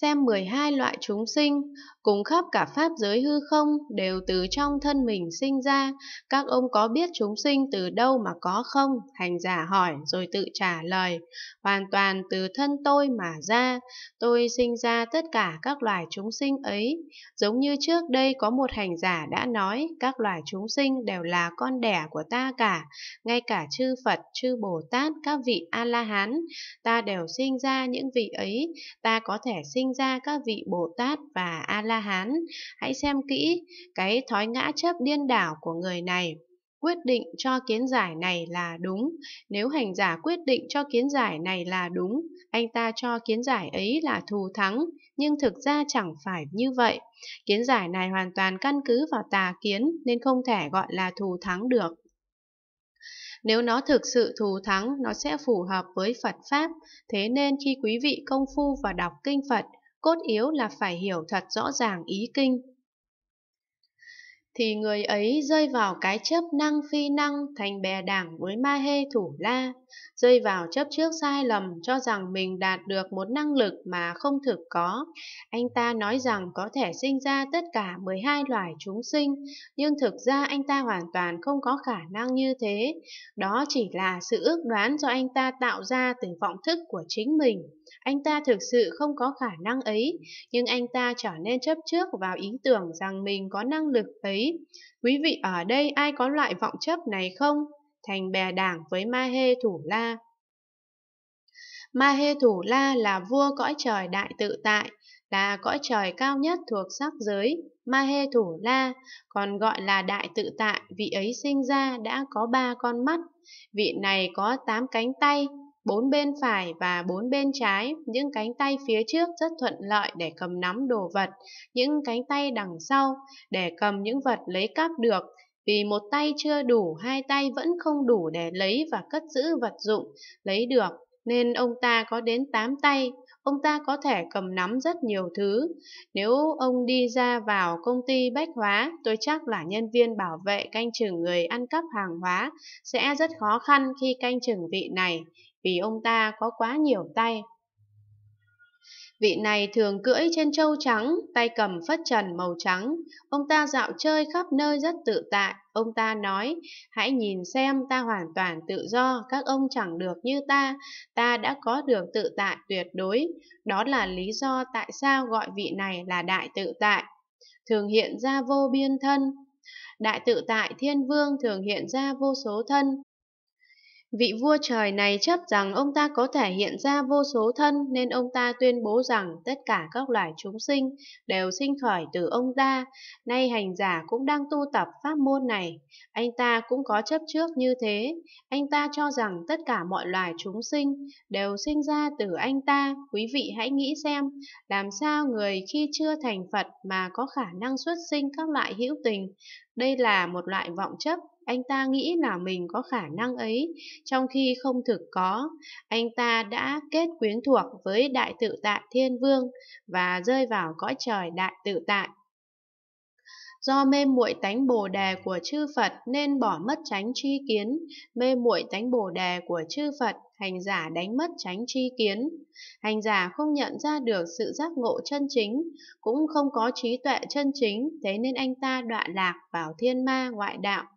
xem 12 loại chúng sinh, cùng khắp cả pháp giới hư không đều từ trong thân mình sinh ra, các ông có biết chúng sinh từ đâu mà có không? Hành giả hỏi rồi tự trả lời, hoàn toàn từ thân tôi mà ra, tôi sinh ra tất cả các loài chúng sinh ấy. Giống như trước đây có một hành giả đã nói, các loài chúng sinh đều là con đẻ của ta cả, ngay cả chư Phật, chư Bồ Tát, các vị A-la-hán, ta đều sinh ra những vị ấy, ta có thể sinh sinh ra các vị Bồ Tát và A-la-hán. Hãy xem kỹ cái thói ngã chấp điên đảo của người này. Quyết định cho kiến giải này là đúng. Nếu hành giả quyết định cho kiến giải này là đúng, anh ta cho kiến giải ấy là thù thắng, nhưng thực ra chẳng phải như vậy. Kiến giải này hoàn toàn căn cứ vào tà kiến nên không thể gọi là thù thắng được. Nếu nó thực sự thù thắng, nó sẽ phù hợp với Phật Pháp. Thế nên khi quý vị công phu và đọc kinh Phật, cốt yếu là phải hiểu thật rõ ràng ý kinh. Thì người ấy rơi vào cái chấp năng phi năng thành bè đảng với ma hê thủ la, rơi vào chấp trước sai lầm cho rằng mình đạt được một năng lực mà không thực có. Anh ta nói rằng có thể sinh ra tất cả 12 loài chúng sinh, nhưng thực ra anh ta hoàn toàn không có khả năng như thế. Đó chỉ là sự ước đoán do anh ta tạo ra từ vọng thức của chính mình. Anh ta thực sự không có khả năng ấy, nhưng anh ta trở nên chấp trước vào ý tưởng rằng mình có năng lực ấy. Quý vị ở đây ai có loại vọng chấp này không? thành bè đảng với Mahe Thủ La. Mahe Thủ La là vua cõi trời đại tự tại, là cõi trời cao nhất thuộc sắc giới, Mahe Thủ La, còn gọi là đại tự tại, vị ấy sinh ra đã có ba con mắt, vị này có tám cánh tay, bốn bên phải và bốn bên trái, những cánh tay phía trước rất thuận lợi để cầm nắm đồ vật, những cánh tay đằng sau để cầm những vật lấy cắp được, vì một tay chưa đủ, hai tay vẫn không đủ để lấy và cất giữ vật dụng lấy được, nên ông ta có đến tám tay, ông ta có thể cầm nắm rất nhiều thứ. Nếu ông đi ra vào công ty bách hóa, tôi chắc là nhân viên bảo vệ canh chừng người ăn cắp hàng hóa sẽ rất khó khăn khi canh chừng vị này, vì ông ta có quá nhiều tay. Vị này thường cưỡi trên trâu trắng, tay cầm phất trần màu trắng. Ông ta dạo chơi khắp nơi rất tự tại. Ông ta nói, hãy nhìn xem ta hoàn toàn tự do, các ông chẳng được như ta. Ta đã có được tự tại tuyệt đối. Đó là lý do tại sao gọi vị này là đại tự tại. Thường hiện ra vô biên thân, Đại tự tại thiên vương thường hiện ra vô số thân, Vị vua trời này chấp rằng ông ta có thể hiện ra vô số thân nên ông ta tuyên bố rằng tất cả các loài chúng sinh đều sinh khởi từ ông ta. Nay hành giả cũng đang tu tập pháp môn này. Anh ta cũng có chấp trước như thế. Anh ta cho rằng tất cả mọi loài chúng sinh đều sinh ra từ anh ta. Quý vị hãy nghĩ xem, làm sao người khi chưa thành Phật mà có khả năng xuất sinh các loại hữu tình. Đây là một loại vọng chấp anh ta nghĩ là mình có khả năng ấy, trong khi không thực có. Anh ta đã kết quyến thuộc với đại tự tại thiên vương và rơi vào cõi trời đại tự tại. Do mê muội tánh Bồ đề của chư Phật nên bỏ mất tránh tri kiến, mê muội tánh Bồ đề của chư Phật, hành giả đánh mất tránh tri kiến. Hành giả không nhận ra được sự giác ngộ chân chính, cũng không có trí tuệ chân chính, thế nên anh ta đọa lạc vào thiên ma ngoại đạo.